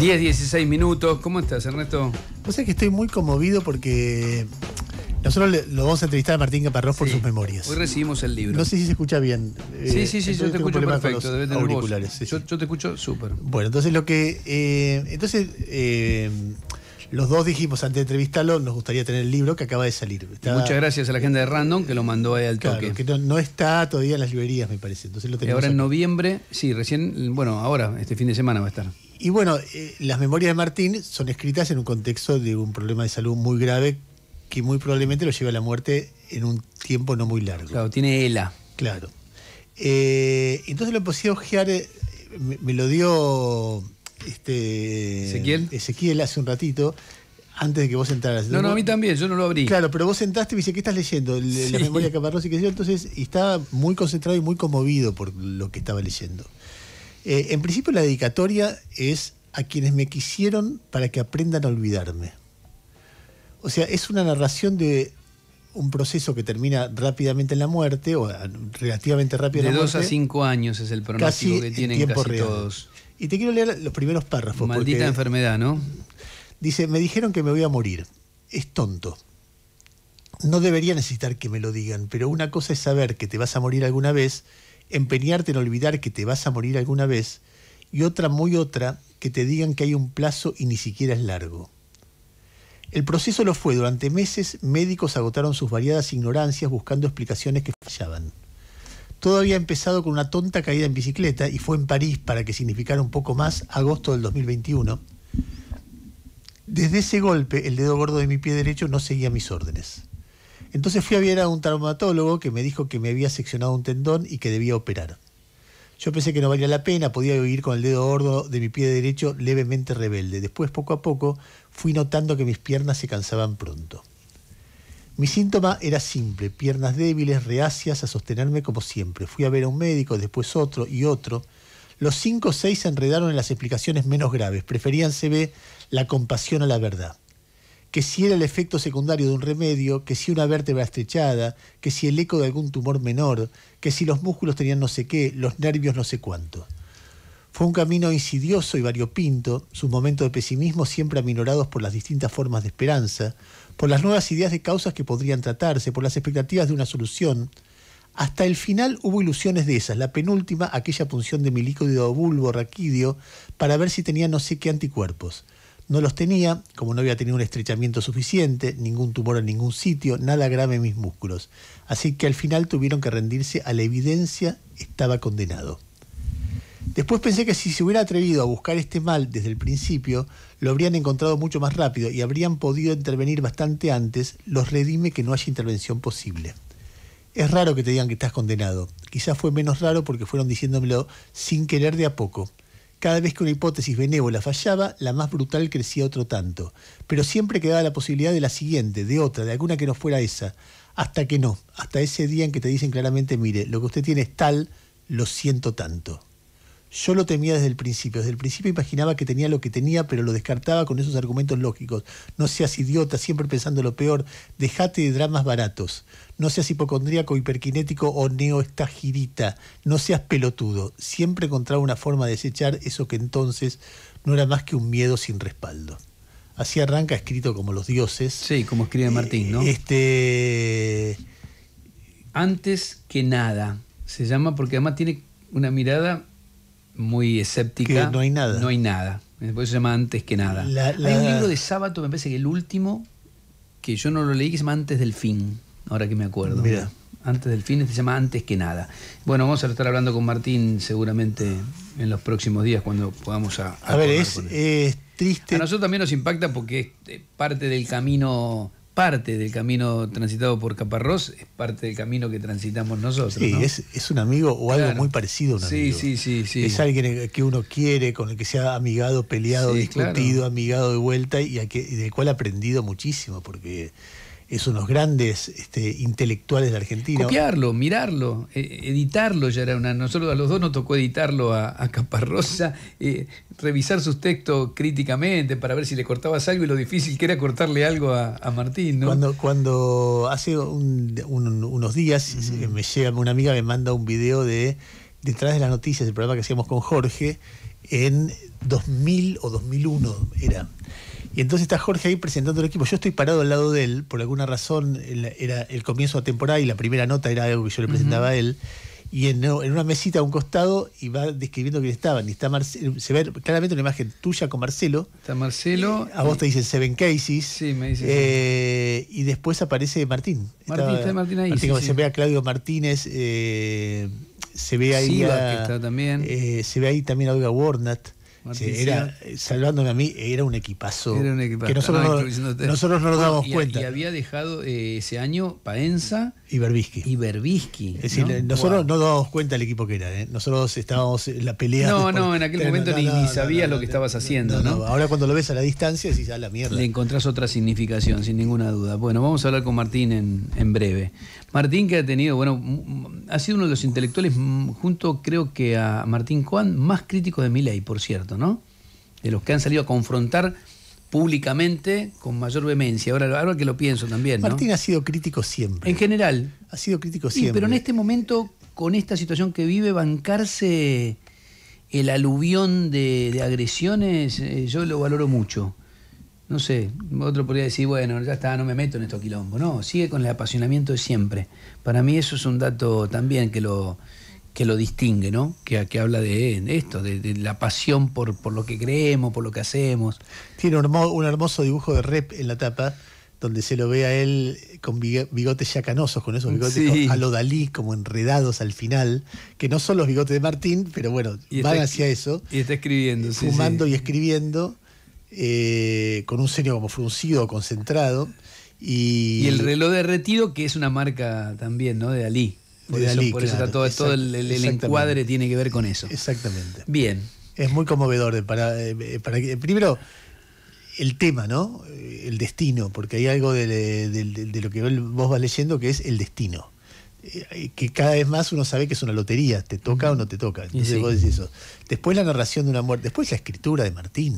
10, 16 minutos. ¿Cómo estás, Ernesto? Vos sabés que estoy muy conmovido porque nosotros lo vamos a entrevistar a Martín Caparrós por sus memorias. Hoy recibimos el libro. No sé si se escucha bien. Sí, sí, eh, sí, yo te escucho perfecto. auriculares. yo, te escucho súper. Bueno, entonces lo que. Eh, entonces. Eh, los dos dijimos antes de entrevistarlo, nos gustaría tener el libro que acaba de salir. Muchas gracias a la gente de Random que lo mandó ahí al toque. Que no, está todavía en las librerías, me parece. Entonces y ahora en noviembre, sí, recién, bueno, ahora, este fin de semana va a estar y bueno, eh, las memorias de Martín son escritas en un contexto de un problema de salud muy grave que muy probablemente lo lleva a la muerte en un tiempo no muy largo. Claro, tiene ELA. Claro. Eh, entonces lo empecé a ojear, eh, me, lo dio este, Ezequiel. hace un ratito, antes de que vos entraras. No, no, a mí también, yo no lo abrí. Claro, pero vos sentaste y me dice, ¿qué estás leyendo? La memoria de Caparrós y que sé Entonces y estaba muy concentrado y muy conmovido por lo que estaba leyendo. Eh, en principio la dedicatoria es a quienes me quisieron para que aprendan a olvidarme. O sea, es una narración de un proceso que termina rápidamente en la muerte, o ah, relativamente rápido de en dos a cinco años es el pronóstico que tienen casi todos. Y te quiero leer los primeros párrafos. Maldita enfermedad, ¿no? Dice, me dijeron que me voy a morir. Es tonto. No debería necesitar que me lo digan, pero una cosa es saber que te vas a morir alguna vez empeñarte en olvidar que te vas a morir alguna vez, y otra muy otra que te digan que hay un plazo y ni siquiera es largo. El proceso lo fue. Durante meses médicos agotaron sus variadas ignorancias buscando explicaciones que fallaban. Todo había empezado con una tonta caída en bicicleta y fue en París para que significara un poco más agosto del 2021. Desde ese golpe, el dedo gordo de mi pie derecho no seguía mis órdenes. Entonces fui a ver a un traumatólogo que me dijo que me había seccionado un tendón y que debía operar. Yo pensé que no valía la pena, podía vivir con el dedo gordo de mi pie derecho levemente rebelde. Después, poco a poco, fui notando que mis piernas se cansaban pronto. Mi síntoma era simple, piernas débiles, reacias a sostenerme como siempre. Fui a ver a un médico, después otro y otro. Los cinco o seis se enredaron en las explicaciones menos graves, preferían se ve la compasión a la verdad que si era el efecto secundario de un remedio, que si una vértebra estrechada, que si el eco de algún tumor menor, que si los músculos tenían no sé qué, los nervios no sé cuánto. Fue un camino insidioso y variopinto, sus momentos de pesimismo siempre aminorados por las distintas formas de esperanza, por las nuevas ideas de causas que podrían tratarse, por las expectativas de una solución. Hasta el final hubo ilusiones de esas, la penúltima, aquella punción de de bulbo raquidio, para ver si tenía no sé qué anticuerpos. No los tenía, como no había tenido un estrechamiento suficiente, ningún tumor en ningún sitio, nada grave en mis músculos. Así que al final tuvieron que rendirse a la evidencia, estaba condenado. Después pensé que si se hubiera atrevido a buscar este mal desde el principio, lo habrían encontrado mucho más rápido y habrían podido intervenir bastante antes, los redime que no haya intervención posible. Es raro que te digan que estás condenado. Quizás fue menos raro porque fueron diciéndomelo sin querer de a poco. Cada vez que una hipótesis benévola fallaba, la más brutal crecía otro tanto. Pero siempre quedaba la posibilidad de la siguiente, de otra, de alguna que no fuera esa. Hasta que no, hasta ese día en que te dicen claramente, mire, lo que usted tiene es tal, lo siento tanto yo lo temía desde el principio. Desde el principio imaginaba que tenía lo que tenía, pero lo descartaba con esos argumentos lógicos. No seas idiota, siempre pensando lo peor. Dejate de dramas baratos. No seas hipocondríaco, hiperquinético o neoestagirita. No seas pelotudo. Siempre encontraba una forma de desechar eso que entonces no era más que un miedo sin respaldo. Así arranca escrito como los dioses. Sí, como escribe Martín, ¿no? Eh, este. Antes que nada. Se llama porque además tiene una mirada muy escéptica. no hay nada. No hay nada. Por eso se llama Antes que nada. Hay un libro de sábado me parece que el último, que yo no lo leí, que se llama Antes del fin, ahora que me acuerdo. Mira. Antes del fin, este se llama Antes que nada. Bueno, vamos a estar hablando con Martín seguramente en los próximos días cuando podamos a... A, ver, es, es, triste. A nosotros también nos impacta porque es eh, parte del camino parte del camino transitado por Caparrós, es parte del camino que transitamos nosotros. Sí, es, es, un amigo o algo muy parecido a un sí, amigo. Sí, sí, sí. Es alguien que uno quiere, con el que se ha amigado, peleado, discutido, amigado de vuelta y, a que, y del cual ha aprendido muchísimo, porque es unos grandes este, intelectuales de Argentina. Copiarlo, mirarlo, eh, editarlo ya era una. Nosotros a los dos nos tocó editarlo a, Caparrosa, eh, revisar sus textos críticamente para ver si le cortabas algo y lo difícil que era cortarle algo a, Martín. Cuando, hace unos días eh, me llega una amiga me manda un video de detrás de las noticias, el programa que hacíamos con Jorge en 2000 o 2001 era y entonces está Jorge ahí presentando el equipo. Yo estoy parado al lado de él, por alguna razón era el comienzo de temporada y la primera nota era algo que yo le presentaba a él. Y en, una mesita a un costado y va describiendo quién estaban. Y está se ve claramente una imagen tuya con Marcelo. Está Marcelo. A vos te dicen Seven Cases. Sí, me dicen. Eh, y después aparece Martín. Martín, está, Martín ahí. se ve a Claudio Martínez, eh, se ve ahí. también. Eh, se ve ahí también a Olga Warnat era, eh, salvándome a mí, era un equipazo. Era Que nosotros, no, nos dábamos cuenta. Y había dejado eh, ese año Paenza Iberbiski. Iberbisky. Es decir, nosotros no dábamos cuenta el equipo que era. ¿eh? Nosotros estábamos en la pelea. No, no, en aquel momento ni, sabías lo que estabas haciendo. ¿no? Ahora cuando lo ves a la distancia decís, ya la mierda. Le encontrás otra significación, sin ninguna duda. Bueno, vamos a hablar con Martín en, en breve. Martín que ha tenido, bueno, ha sido uno de los intelectuales, junto creo que a Martín Juan, más críticos de mi por cierto, ¿no? De los que han salido a confrontar públicamente con mayor vehemencia. Ahora, ahora que lo pienso también. ¿no? Martín ha sido crítico siempre. En general. Ha sido crítico siempre. pero en este momento, con esta situación que vive, bancarse el aluvión de, agresiones, eh, yo lo valoro mucho. No sé, otro podría decir, bueno, ya está, no me meto en esto quilombo. No, sigue con el apasionamiento de siempre. Para mí eso es un dato también que lo, que lo distingue, ¿no? Que, que habla de esto, de, la pasión por, por, lo que creemos, por lo que hacemos. Tiene un hermoso, dibujo de rep en la tapa, donde se lo ve a él con bigotes ya canosos, con esos bigotes a lo Dalí, como enredados al final, que no son los bigotes de Martín, pero bueno, van hacia eso. Y está escribiendo, Fumando y escribiendo, eh, con un ceño como fruncido, concentrado. Y, y el reloj derretido, que es una marca también, ¿no? De Dalí. Por, eso, todo, todo el, encuadre tiene que ver con eso. Exactamente. Bien. Es muy conmovedor para, eh, eh, para que, primero, el tema, ¿no? Eh, el destino, porque hay algo de, lo que vos vas leyendo que es el destino. Que cada vez más uno sabe que es una lotería, te toca o no te toca. Entonces vos decís eso. Después la narración de una muerte, después la escritura de Martín.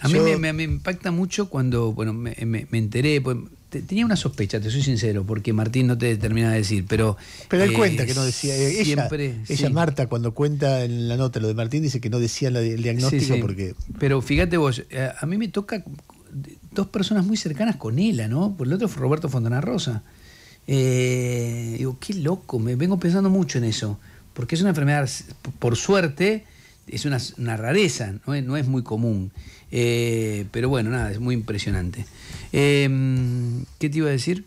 a mí me, impacta mucho cuando bueno, me, enteré, pues, tenía una sospecha, te soy sincero, porque Martín no te termina de decir, pero... Pero él eh, cuenta que no decía... Eh, siempre, ella, Marta, cuando cuenta en la nota lo de Martín, dice que no decía el diagnóstico porque... Pero fíjate vos, eh, a, mí me toca dos personas muy cercanas con ella, ¿no? Por el otro fue Roberto Fontana Rosa. digo, qué loco, me vengo pensando mucho en eso, porque es una enfermedad, por suerte, es una, rareza, eh, ¿no? es, muy común. Eh, pero bueno, nada, es muy impresionante. Em, ¿Qué te iba a decir?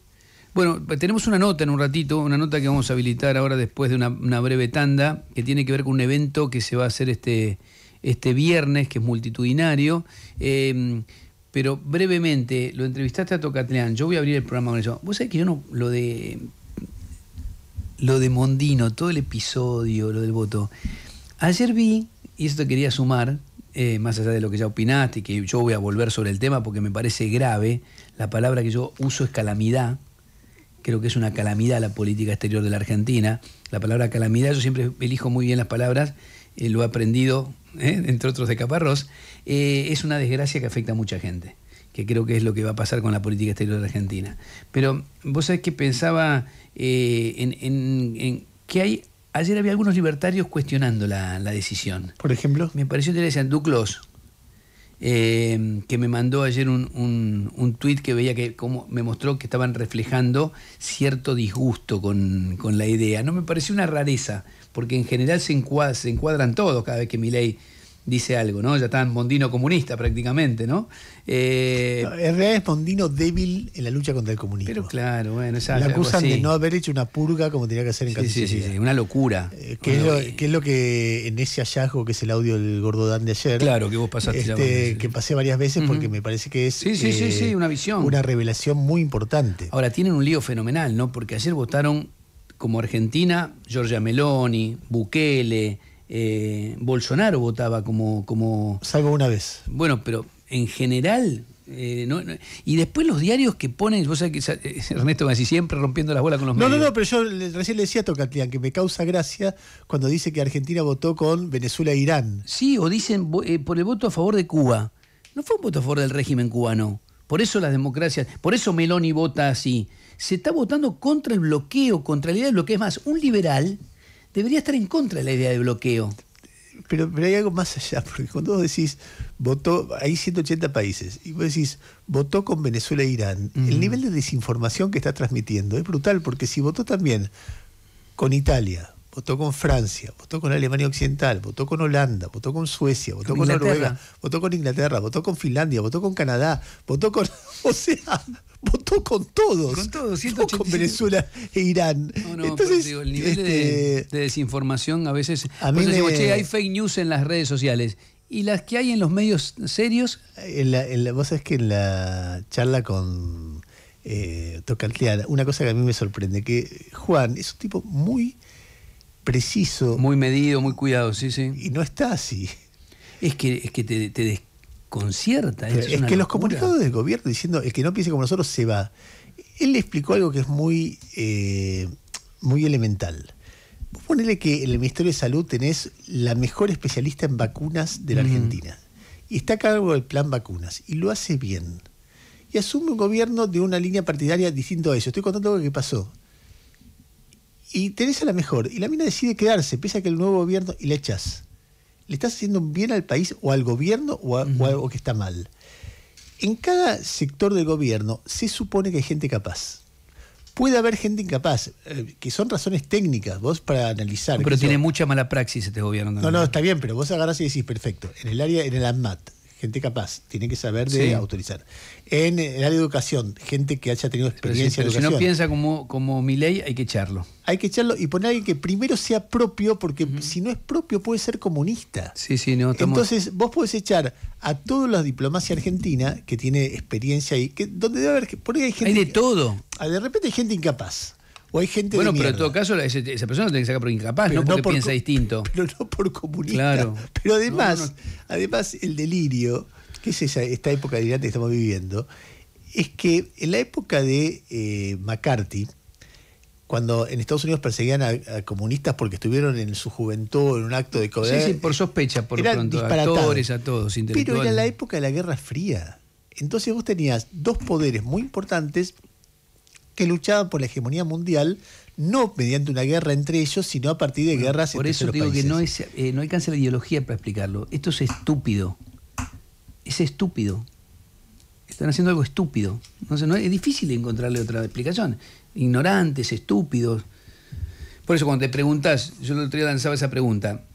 Bueno, pues tenemos una nota en un ratito, una nota que vamos a habilitar ahora después de una, breve tanda, que tiene que ver con un evento que se va a hacer este, este viernes, que es multitudinario. Em, pero brevemente, lo entrevistaste a Tocatleán, yo voy a abrir el programa con eso. Vos sabés que yo no, lo de lo de Mondino, todo el episodio, lo del voto. Ayer vi y esto quería sumar, eh, más allá de lo que ya opinaste, que yo voy a volver sobre el tema porque me parece grave, la palabra que yo uso es calamidad, creo que es una calamidad la política exterior de la Argentina, la palabra calamidad, yo siempre elijo muy bien las palabras, eh, lo he aprendido, ¿eh? entre otros de Caparrós, es una desgracia que afecta a mucha gente que creo que es lo que va a pasar con la política exterior de la Argentina. Pero vos sabés que pensaba en, en, en hay Ayer había algunos libertarios cuestionando la, decisión. ¿Por ejemplo? Me pareció interesante. Duclos, eh, que me mandó ayer un, un, tuit que veía que como me mostró que estaban reflejando cierto disgusto con, la idea. No me pareció una rareza, porque en general se, se encuadran todos cada vez que mi ley dice algo, ¿no? Ya está en Mondino comunista prácticamente, eh, ¿no? en realidad es Mondino débil en la lucha contra el comunismo. Pero claro, bueno, ya. Le acusan de no haber hecho una purga como tenía que hacer en Cataluña. Sí, sí, sí, una locura. Eh, ¿Qué que, es lo, que, en ese hallazgo que es el audio del gordodán de ayer. Claro, que vos pasaste este, Que pasé varias veces porque me parece que es. Sí, sí, eh, sí, una visión. Una revelación muy importante. Ahora, tienen un lío fenomenal, ¿no? Porque ayer votaron como Argentina, Giorgia Meloni, Bukele eh, Bolsonaro votaba como, como... Salvo una vez. Bueno, pero en general... Eh, y después los diarios que ponen, vos que eh, Ernesto me siempre rompiendo las bolas con los no, medios. No, no, pero yo recién le decía a Tocatlian que me causa gracia cuando dice que Argentina votó con Venezuela e Irán. Sí, o dicen por el voto a favor de Cuba. No fue un voto a favor del régimen cubano. Por eso las democracias, por eso Meloni vota así. Se está votando contra el bloqueo, contra la idea del bloqueo. Es más, un liberal, debería estar en contra de la idea de bloqueo. Pero, pero, hay algo más allá, porque cuando vos decís, votó, hay 180 países, y vos decís, votó con Venezuela e Irán, el nivel de desinformación que está transmitiendo es brutal, porque si votó también con Italia, votó con Francia, votó con Alemania Occidental, votó con Holanda, votó con Suecia, votó con, Noruega, votó con Inglaterra, votó con Finlandia, votó con Canadá, votó con. O sea, votó con todos. Con todos, Con Venezuela e Irán. Entonces, digo, el nivel este, de, desinformación a veces. A mí pues hay fake news en las redes sociales. ¿Y las que hay en los medios serios? la, vos sabés que en la charla con eh, una cosa que a mí me sorprende, que Juan es un tipo muy preciso. Muy medido, muy cuidado, sí, sí. Y no está así. Es que, te, desconcierta. Es, es que los comunicados del gobierno diciendo el que no piense como nosotros se va. Él le explicó algo que es muy, eh, muy elemental. Ponele que en el Ministerio de Salud tenés la mejor especialista en vacunas de la Argentina. Y está a cargo del plan vacunas. Y lo hace bien. Y asume un gobierno de una línea partidaria distinto a eso. Estoy contando lo que pasó y tenés a la mejor, y la mina decide quedarse, pese a que el nuevo gobierno, y la echas Le estás haciendo bien al país o al gobierno o, algo que está mal. En cada sector del gobierno se supone que hay gente capaz. Puede haber gente incapaz, eh, que son razones técnicas, vos para analizar. pero tiene mucha mala praxis este gobierno. No, no, está bien, pero vos agarrás y decís, perfecto, en el área, en el AMAT, gente capaz, tiene que saber de autorizar. En el área de educación, gente que haya tenido experiencia no piensa como, como mi ley, hay que echarlo. Hay que echarlo y poner a alguien que primero sea propio, porque si no es propio puede ser comunista. Sí, sí, no. Entonces, vos podés echar a todos los diplomacia argentina que tiene experiencia y que donde debe haber, por hay gente. de todo. Ah, de repente hay gente incapaz bueno, pero en todo caso, esa, persona no tiene que sacar por incapaz, no porque piensa distinto. Pero no por comunista. Claro. Pero además, además el delirio, que es esta época delirante que estamos viviendo, es que en la época de eh, McCarthy, cuando en Estados Unidos perseguían a, comunistas porque estuvieron en su juventud en un acto de cobrar, Sí, sí, por sospecha, por eran pronto, actores, a todos, intelectuales. Pero era la época de la Guerra Fría. Entonces vos tenías dos poderes muy importantes que luchaban por la hegemonía mundial no mediante una guerra entre ellos, sino a partir de guerras por eso digo que eh, no, hay cáncer de la ideología para explicarlo. Esto es estúpido. Es estúpido. Están haciendo algo estúpido. No sé, es difícil encontrarle otra explicación. Ignorantes, estúpidos. Por eso cuando te preguntas, yo el otro día lanzaba esa pregunta,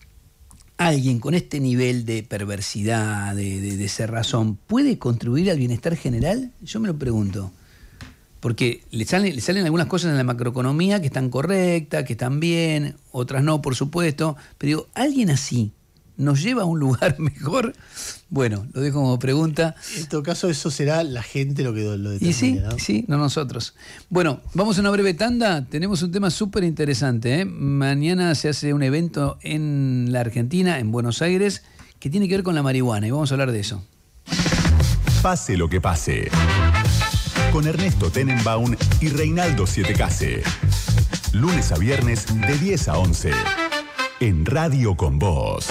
¿alguien con este nivel de perversidad, de, de, de puede contribuir al bienestar general? Yo me lo pregunto porque le salen, algunas cosas en la macroeconomía que están correctas, que están bien, otras no, por supuesto, pero digo, alguien así nos lleva a un lugar mejor. Bueno, lo dejo como pregunta. En todo caso, eso será la gente lo que lo determina. Y sí, ¿no? sí, no nosotros. Bueno, vamos a una breve tanda. Tenemos un tema súper interesante. ¿eh? Mañana se hace un evento en la Argentina, en Buenos Aires, que tiene que ver con la marihuana y vamos a hablar de eso. Pase lo que pase con Ernesto Tenenbaum y Reinaldo Case. Lunes a viernes de 10 a 11 en Radio con Voz.